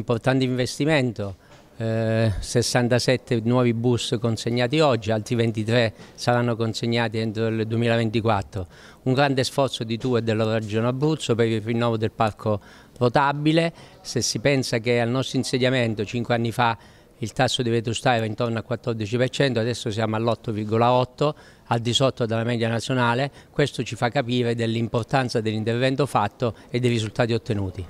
importante investimento, eh, 67 nuovi bus consegnati oggi, altri 23 saranno consegnati entro il 2024. Un grande sforzo di tu e della Regione Abruzzo per il rinnovo del parco rotabile, se si pensa che al nostro insediamento 5 anni fa il tasso di vetustà era intorno al 14%, adesso siamo all'8,8%, al di sotto della media nazionale, questo ci fa capire dell'importanza dell'intervento fatto e dei risultati ottenuti.